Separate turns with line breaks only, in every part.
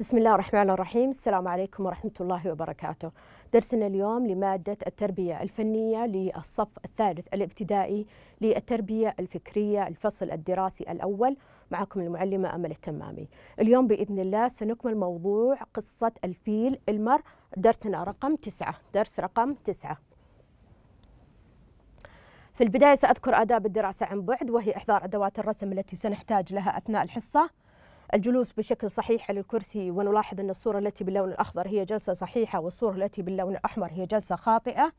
بسم الله الرحمن الرحيم السلام عليكم ورحمة الله وبركاته درسنا اليوم لمادة التربية الفنية للصف الثالث الابتدائي للتربية الفكرية الفصل الدراسي الأول معكم المعلمة أمل التمامي اليوم بإذن الله سنكمل موضوع قصة الفيل المر درسنا رقم تسعة درس رقم تسعة في البداية سأذكر آداب الدراسة عن بعد وهي إحضار أدوات الرسم التي سنحتاج لها أثناء الحصة الجلوس بشكل صحيح على الكرسي ونلاحظ أن الصورة التي باللون الأخضر هي جلسة صحيحة والصورة التي باللون الأحمر هي جلسة خاطئة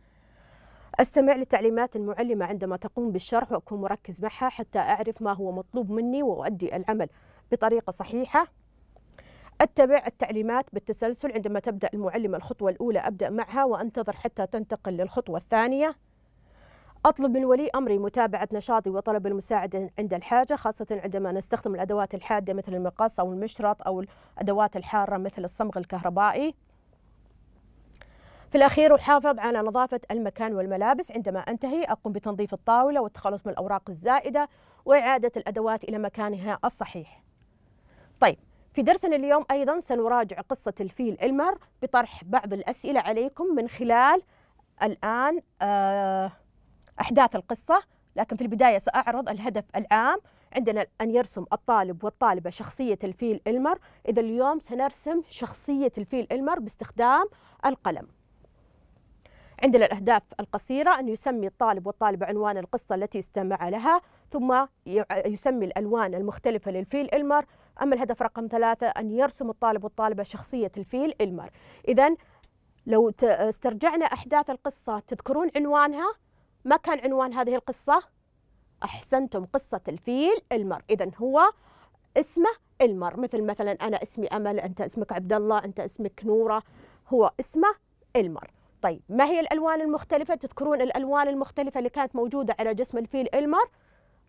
أستمع لتعليمات المعلمة عندما تقوم بالشرح وأكون مركز معها حتى أعرف ما هو مطلوب مني وأؤدي العمل بطريقة صحيحة أتبع التعليمات بالتسلسل عندما تبدأ المعلمة الخطوة الأولى أبدأ معها وأنتظر حتى تنتقل للخطوة الثانية أطلب من ولي أمري متابعة نشاطي وطلب المساعدة عند الحاجة خاصة عندما نستخدم الأدوات الحادة مثل المقص أو المشرط أو الأدوات الحارة مثل الصمغ الكهربائي في الأخير أحافظ على نظافة المكان والملابس عندما أنتهي أقوم بتنظيف الطاولة والتخلص من الأوراق الزائدة وإعادة الأدوات إلى مكانها الصحيح طيب في درسنا اليوم أيضا سنراجع قصة الفيل إلمر بطرح بعض الأسئلة عليكم من خلال الآن آه أحداث القصة لكن في البداية سأعرض الهدف العام عندنا أن يرسم الطالب والطالبة شخصية الفيل إلمر إذا اليوم سنرسم شخصية الفيل إلمر باستخدام القلم عندنا الأهداف القصيرة أن يسمي الطالب والطالبة عنوان القصة التي استمع لها ثم يسمي الألوان المختلفة للفيل إلمر أما الهدف رقم ثلاثة أن يرسم الطالب والطالبة شخصية الفيل إلمر إذا لو استرجعنا أحداث القصة تذكرون عنوانها ما كان عنوان هذه القصة أحسنتم قصة الفيل المر إذا هو اسمه المر مثل مثلا أنا اسمي أمل أنت اسمك عبد الله أنت اسمك نورة هو اسمه المر طيب ما هي الألوان المختلفة تذكرون الألوان المختلفة اللي كانت موجودة على جسم الفيل المر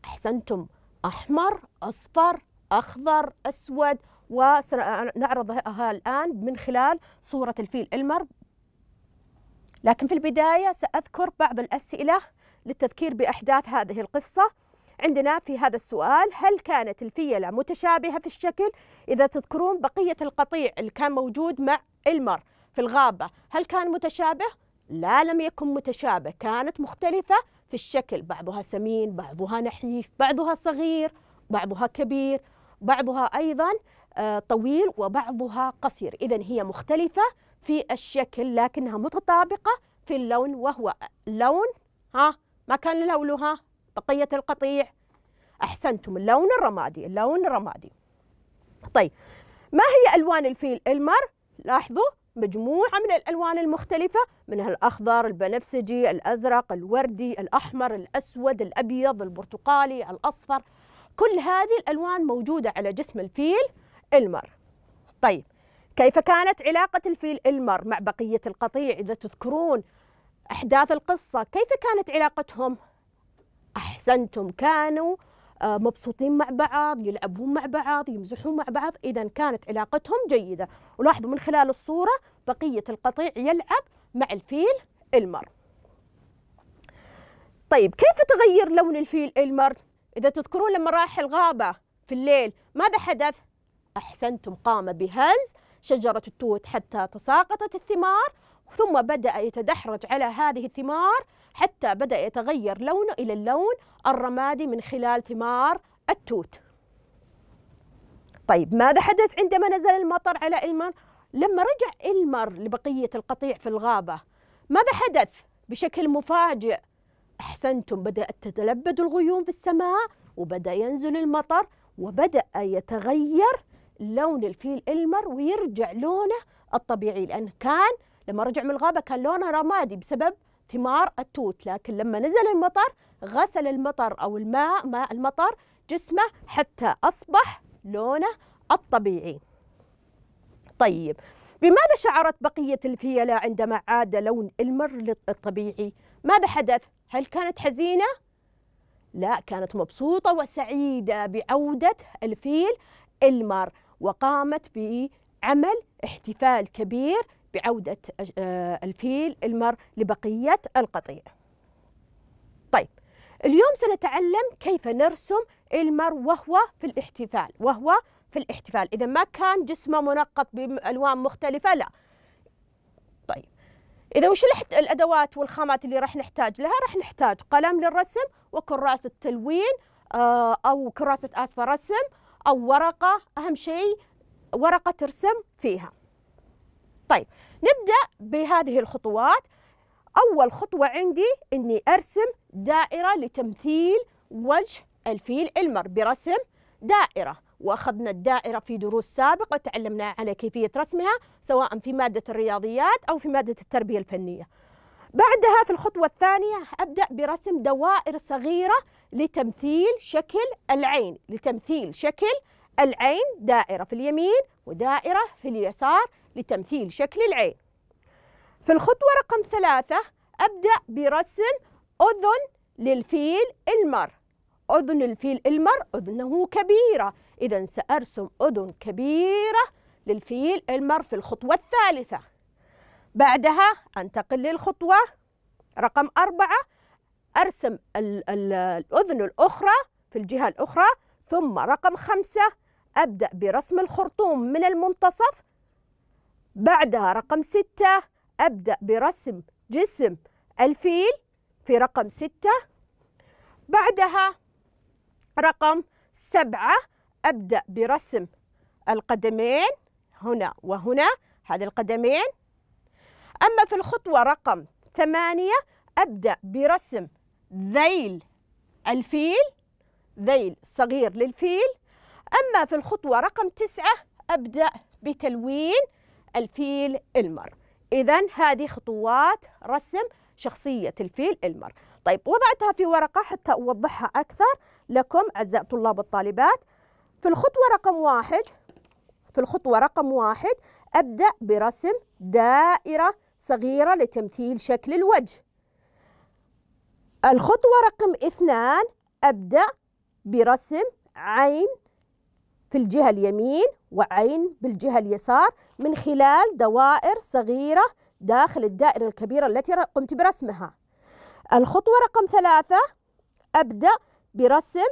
أحسنتم أحمر أصفر أخضر أسود ونعرضها الآن من خلال صورة الفيل المر لكن في البداية سأذكر بعض الأسئلة للتذكير بأحداث هذه القصة عندنا في هذا السؤال هل كانت الفيلة متشابهة في الشكل إذا تذكرون بقية القطيع اللي كان موجود مع المر في الغابة هل كان متشابه؟ لا لم يكن متشابه كانت مختلفة في الشكل بعضها سمين بعضها نحيف بعضها صغير بعضها كبير بعضها أيضا آه، طويل وبعضها قصير إذا هي مختلفة في الشكل لكنها متطابقة في اللون وهو لون ها ما كان لونها بقية القطيع أحسنتم اللون الرمادي اللون الرمادي طيب ما هي ألوان الفيل المر لاحظوا مجموعة من الألوان المختلفة منها الأخضر البنفسجي الأزرق الوردي الأحمر الأسود الأبيض البرتقالي الأصفر كل هذه الألوان موجودة على جسم الفيل المر طيب كيف كانت علاقة الفيل المر مع بقية القطيع إذا تذكرون أحداث القصة كيف كانت علاقتهم أحسنتم كانوا آه، مبسوطين مع بعض يلعبون مع بعض يمزحون مع بعض إذا كانت علاقتهم جيدة ولاحظوا من خلال الصورة بقية القطيع يلعب مع الفيل المر طيب كيف تغير لون الفيل المر إذا تذكرون لما راح الغابة في الليل ماذا حدث أحسنتم قام بهز شجرة التوت حتى تساقطت الثمار ثم بدأ يتدحرج على هذه الثمار حتى بدأ يتغير لونه إلى اللون الرمادي من خلال ثمار التوت طيب ماذا حدث عندما نزل المطر على إلمر؟ لما رجع إلمر لبقية القطيع في الغابة ماذا حدث بشكل مفاجئ؟ أحسنتم بدأت تتلبد الغيوم في السماء وبدأ ينزل المطر وبدأ يتغير لون الفيل إلمر ويرجع لونه الطبيعي لأن كان لما رجع من الغابة كان لونه رمادي بسبب ثمار التوت لكن لما نزل المطر غسل المطر أو الماء ماء المطر جسمه حتى أصبح لونه الطبيعي طيب بماذا شعرت بقية الفيلة عندما عاد لون المر الطبيعي ماذا حدث؟ هل كانت حزينة؟ لا كانت مبسوطة وسعيدة بعودة الفيل المر وقامت بعمل احتفال كبير بعودة آه، الفيل المر لبقية القطيع طيب اليوم سنتعلم كيف نرسم المر وهو في الاحتفال وهو في الاحتفال إذا ما كان جسمه منقط بألوان مختلفة لا طيب إذا وش الأدوات والخامات اللي راح نحتاج لها راح نحتاج قلم للرسم وكراسة تلوين آه، أو كراسة آسفة رسم أو ورقة أهم شيء ورقة ترسم فيها طيب نبدأ بهذه الخطوات أول خطوة عندي أني أرسم دائرة لتمثيل وجه الفيل المر برسم دائرة وأخذنا الدائرة في دروس سابقة وتعلمنا على كيفية رسمها سواء في مادة الرياضيات أو في مادة التربية الفنية بعدها في الخطوة الثانية أبدأ برسم دوائر صغيرة لتمثيل شكل العين لتمثيل شكل العين دائرة في اليمين ودائرة في اليسار لتمثيل شكل العين في الخطوة رقم ثلاثة أبدأ برسم أذن للفيل المر أذن الفيل المر أذنه كبيرة إذا سأرسم أذن كبيرة للفيل المر في الخطوة الثالثة بعدها أنتقل للخطوة رقم أربعة أرسم الأذن الأخرى في الجهة الأخرى ثم رقم خمسة أبدأ برسم الخرطوم من المنتصف بعدها رقم ستة أبدأ برسم جسم الفيل في رقم ستة بعدها رقم سبعة أبدأ برسم القدمين هنا وهنا هذه القدمين أما في الخطوة رقم ثمانية أبدأ برسم ذيل الفيل ذيل صغير للفيل أما في الخطوة رقم تسعة أبدأ بتلوين الفيل المر إذا هذه خطوات رسم شخصية الفيل المر طيب وضعتها في ورقة حتى أوضحها أكثر لكم أعزائي الطلاب والطالبات في الخطوة رقم واحد في الخطوة رقم واحد أبدأ برسم دائرة صغيرة لتمثيل شكل الوجه الخطوة رقم اثنان أبدأ برسم عين في الجهة اليمين وعين بالجهة اليسار من خلال دوائر صغيرة داخل الدائرة الكبيرة التي قمت برسمها الخطوة رقم ثلاثة أبدأ برسم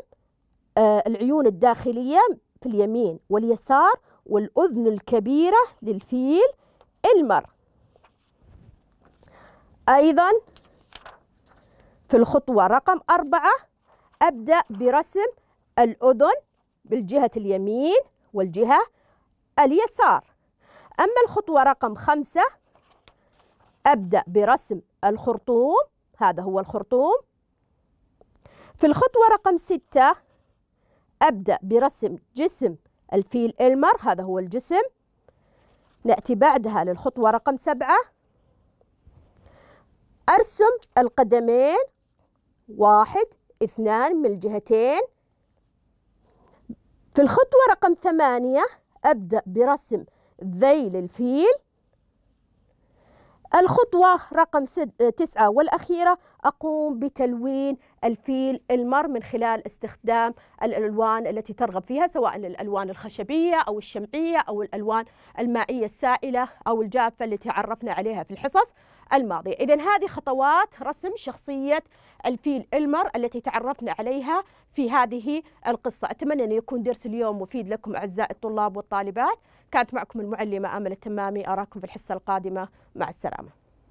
آه، العيون الداخلية في اليمين واليسار والأذن الكبيرة للفيل المر أيضاً في الخطوة رقم أربعة أبدأ برسم الأذن بالجهة اليمين والجهة اليسار أما الخطوة رقم خمسة أبدأ برسم الخرطوم هذا هو الخرطوم في الخطوة رقم ستة أبدأ برسم جسم الفيل إلمر هذا هو الجسم نأتي بعدها للخطوة رقم سبعة أرسم القدمين واحد اثنان من الجهتين في الخطوة رقم ثمانية أبدأ برسم ذيل الفيل الخطوة رقم تسعة والأخيرة أقوم بتلوين الفيل المر من خلال استخدام الألوان التي ترغب فيها سواء الألوان الخشبية أو الشمعية أو الألوان المائية السائلة أو الجافة التي عرفنا عليها في الحصص الماضية إذا هذه خطوات رسم شخصية الفيل المر التي تعرفنا عليها في هذه القصة أتمنى أن يكون درس اليوم مفيد لكم أعزائي الطلاب والطالبات كانت معكم المعلمة آمل التمامي أراكم في الحصة القادمة مع السلامة